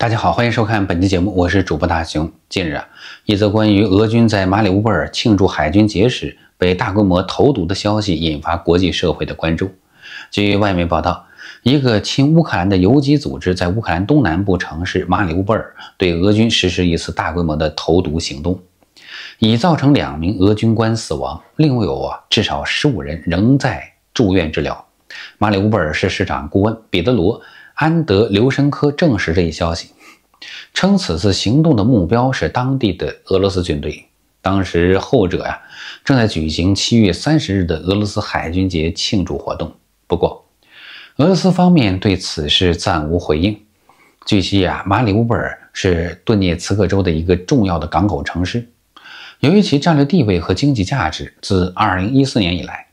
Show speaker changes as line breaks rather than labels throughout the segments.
大家好，欢迎收看本期节目，我是主播大熊。近日，啊，一则关于俄军在马里乌波尔庆祝海军节时被大规模投毒的消息引发国际社会的关注。据外媒报道，一个亲乌克兰的游击组织在乌克兰东南部城市马里乌波尔对俄军实施一次大规模的投毒行动，已造成两名俄军官死亡，另有啊至少十五人仍在住院治疗。马里乌波尔市市长顾问彼得罗。安德留申科证实这一消息，称此次行动的目标是当地的俄罗斯军队。当时后者呀正在举行七月三十日的俄罗斯海军节庆祝活动。不过，俄罗斯方面对此事暂无回应。据悉啊，马里乌波尔是顿涅茨克州的一个重要的港口城市，由于其战略地位和经济价值，自二零一四年以来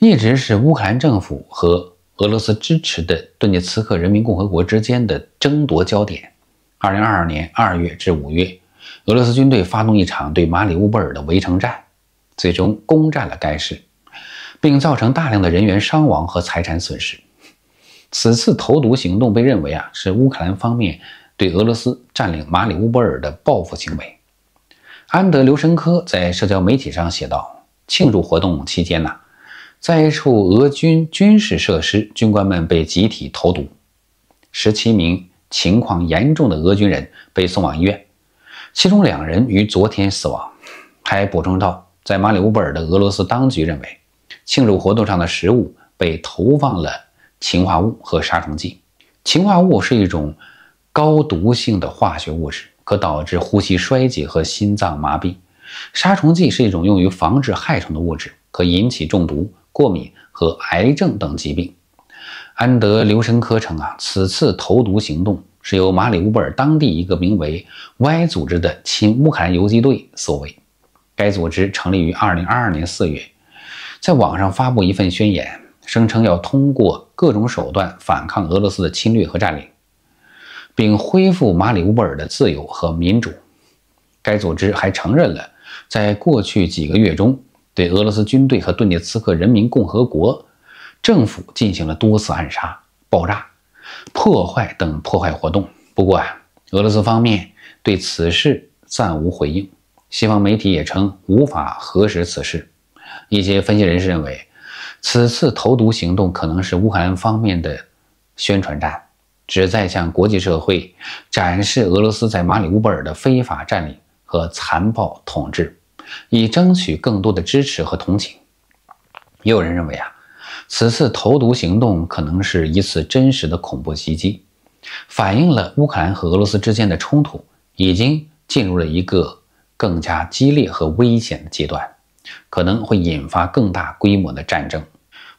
一直是乌克兰政府和俄罗斯支持的顿涅茨克人民共和国之间的争夺焦点。二零二二年二月至五月，俄罗斯军队发动一场对马里乌波尔的围城战，最终攻占了该市，并造成大量的人员伤亡和财产损失。此次投毒行动被认为啊是乌克兰方面对俄罗斯占领马里乌波尔的报复行为。安德留申科在社交媒体上写道：“庆祝活动期间呢。”在一处俄军军事设施，军官们被集体投毒，十七名情况严重的俄军人被送往医院，其中两人于昨天死亡。还补充道，在马里乌波尔的俄罗斯当局认为，庆祝活动上的食物被投放了氰化物和杀虫剂。氰化物是一种高毒性的化学物质，可导致呼吸衰竭和心脏麻痹。杀虫剂是一种用于防治害虫的物质，可引起中毒。过敏和癌症等疾病。安德留申科称啊，此次投毒行动是由马里乌波尔当地一个名为 Y 组织的亲乌克兰游击队所为。该组织成立于2022年4月，在网上发布一份宣言，声称要通过各种手段反抗俄罗斯的侵略和占领，并恢复马里乌波尔的自由和民主。该组织还承认了，在过去几个月中。对俄罗斯军队和顿涅茨克人民共和国政府进行了多次暗杀、爆炸、破坏等破坏活动。不过啊，俄罗斯方面对此事暂无回应，西方媒体也称无法核实此事。一些分析人士认为，此次投毒行动可能是乌克兰方面的宣传战，旨在向国际社会展示俄罗斯在马里乌波尔的非法占领和残暴统治。以争取更多的支持和同情。也有人认为啊，此次投毒行动可能是一次真实的恐怖袭击，反映了乌克兰和俄罗斯之间的冲突已经进入了一个更加激烈和危险的阶段，可能会引发更大规模的战争。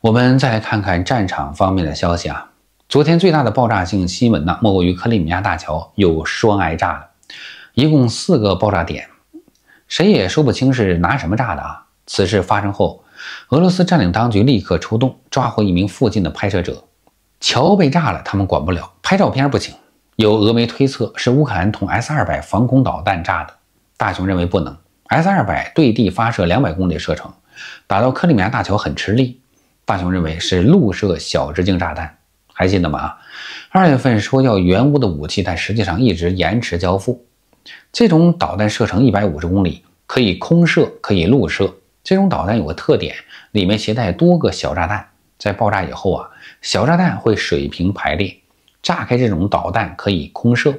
我们再来看看战场方面的消息啊，昨天最大的爆炸性新闻呢，莫过于克里米亚大桥又双挨炸了，一共四个爆炸点。谁也说不清是拿什么炸的啊！此事发生后，俄罗斯占领当局立刻出动，抓获一名附近的拍摄者。桥被炸了，他们管不了，拍照片不行。有俄媒推测是乌克兰同 S 二百防空导弹炸的。大雄认为不能，S 二百对地发射两百公里射程，打到克里米亚大桥很吃力。大雄认为是陆射小直径炸弹。还记得吗？二月份说要原乌的武器，但实际上一直延迟交付。这种导弹射程一百五十公里，可以空射，可以陆射。这种导弹有个特点，里面携带多个小炸弹，在爆炸以后啊，小炸弹会水平排列炸开。这种导弹可以空射，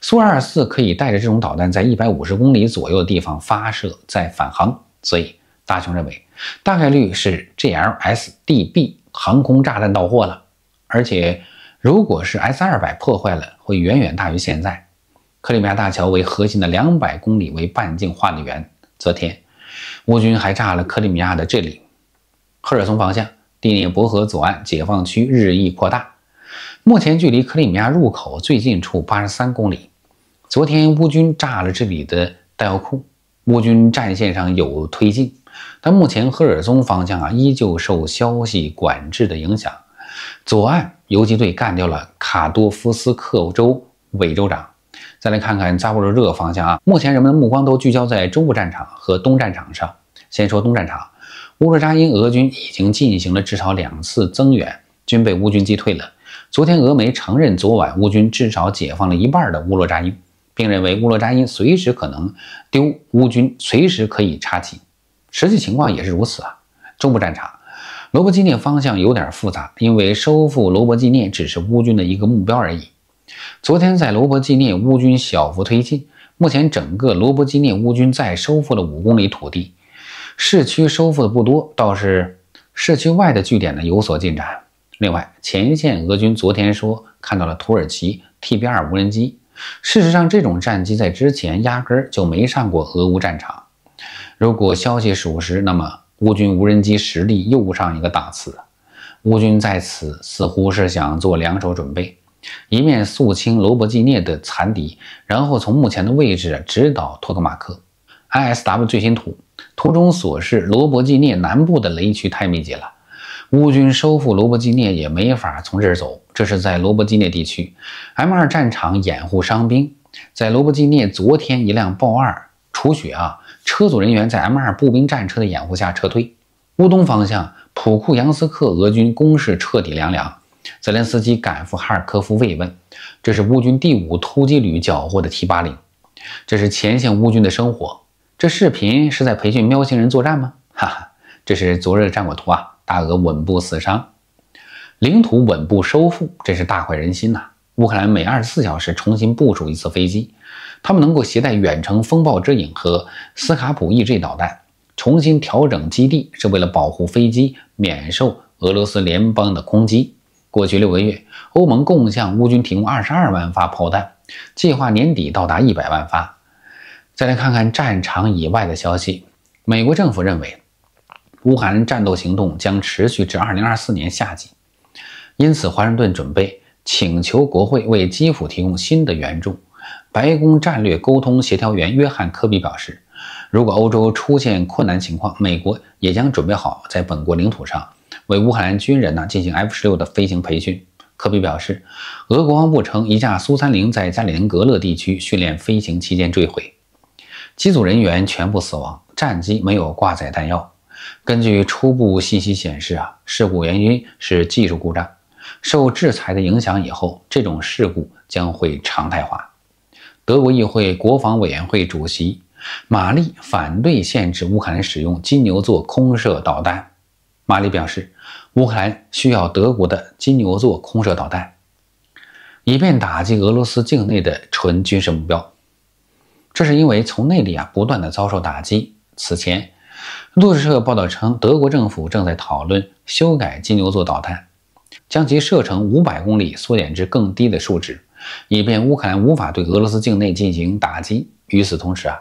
苏 -24 可以带着这种导弹在一百五十公里左右的地方发射，再返航。所以大雄认为，大概率是 GLSDB 航空炸弹到货了，而且如果是 S-200 破坏了，会远远大于现在。克里米亚大桥为核心的两百公里为半径画的圆。昨天，乌军还炸了克里米亚的这里，赫尔松方向第聂伯河左岸解放区日益扩大。目前距离克里米亚入口最近处八十三公里。昨天，乌军炸了这里的弹药库。乌军战线上有推进，但目前赫尔松方向啊，依旧受消息管制的影响。左岸游击队干掉了卡多夫斯克州伪州长。再来看看扎布罗热方向啊，目前人们的目光都聚焦在中部战场和东战场上。先说东战场，乌罗扎因俄军已经进行了至少两次增援，均被乌军击退了。昨天俄媒承认，昨晚乌军至少解放了一半的乌罗扎因，并认为乌罗扎因随时可能丢，乌军随时可以插旗。实际情况也是如此啊。中部战场，罗伯基涅方向有点复杂，因为收复罗伯基涅只是乌军的一个目标而已。昨天在罗伯基涅，乌军小幅推进。目前整个罗伯基涅，乌军再收复了五公里土地，市区收复的不多，倒是市区外的据点呢有所进展。另外，前线俄军昨天说看到了土耳其 t b 2无人机。事实上，这种战机在之前压根儿就没上过俄乌战场。如果消息属实，那么乌军无人机实力又上一个档次。乌军在此似乎是想做两手准备。一面肃清罗伯季涅的残敌，然后从目前的位置啊捣托克马克。ISW 最新图，图中所示罗伯季涅南部的雷区太密集了，乌军收复罗伯季涅也没法从这儿走。这是在罗伯季涅地区 M2 战场掩护伤兵，在罗伯季涅昨天一辆豹二除雪啊，车组人员在 M2 步兵战车的掩护下撤退。乌东方向普库扬斯克俄军攻势彻底凉凉。泽连斯基赶赴哈尔科夫慰问。这是乌军第五突击旅缴获的 T 八零。这是前线乌军的生活。这视频是在培训喵星人作战吗？哈哈，这是昨日的战果图啊！大俄稳步死伤，领土稳步收复，真是大快人心呐！乌克兰每二十四小时重新部署一次飞机，他们能够携带远程风暴之影和斯卡普 EJ 导弹。重新调整基地是为了保护飞机免受俄罗斯联邦的攻击。过去六个月，欧盟共向乌军提供二十二万发炮弹，计划年底到达一百万发。再来看看战场以外的消息，美国政府认为，乌克兰战斗行动将持续至二零二四年夏季，因此华盛顿准备请求国会为基辅提供新的援助。白宫战略沟通协调员约翰·科比表示，如果欧洲出现困难情况，美国也将准备好在本国领土上。为乌克兰军人呢进行 F 十六的飞行培训，科比表示。俄国防部称，一架苏三零在加里宁格勒地区训练飞行期间坠毁，机组人员全部死亡，战机没有挂载弹药。根据初步信息显示啊，事故原因是技术故障。受制裁的影响以后，这种事故将会常态化。德国议会国防委员会主席玛丽反对限制乌克兰使用金牛座空射导弹。马里表示，乌克兰需要德国的金牛座空射导弹，以便打击俄罗斯境内的纯军事目标。这是因为从那里啊不断的遭受打击。此前，路透社报道称，德国政府正在讨论修改金牛座导弹，将其射程五百公里缩减至更低的数值，以便乌克兰无法对俄罗斯境内进行打击。与此同时啊，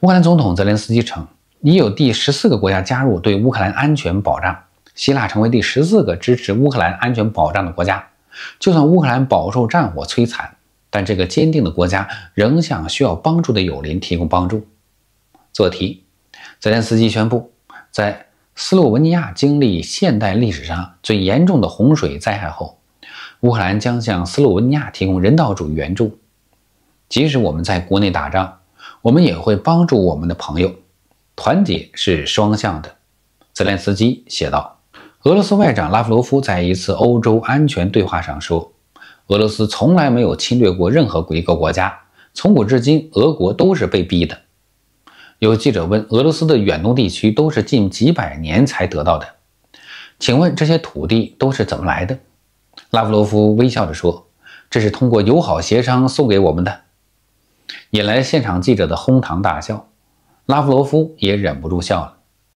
乌克兰总统泽连斯基称。已有第十四个国家加入对乌克兰安全保障，希腊成为第十四个支持乌克兰安全保障的国家。就算乌克兰饱受战火摧残，但这个坚定的国家仍向需要帮助的友邻提供帮助。做题。泽连斯基宣布，在斯洛文尼亚经历现代历史上最严重的洪水灾害后，乌克兰将向斯洛文尼亚提供人道主义援助。即使我们在国内打仗，我们也会帮助我们的朋友。团结是双向的，泽连斯基写道。俄罗斯外长拉夫罗夫在一次欧洲安全对话上说：“俄罗斯从来没有侵略过任何一个国家，从古至今，俄国都是被逼的。”有记者问：“俄罗斯的远东地区都是近几百年才得到的，请问这些土地都是怎么来的？”拉夫罗夫微笑着说：“这是通过友好协商送给我们的。”引来现场记者的哄堂大笑。拉夫罗夫也忍不住笑了。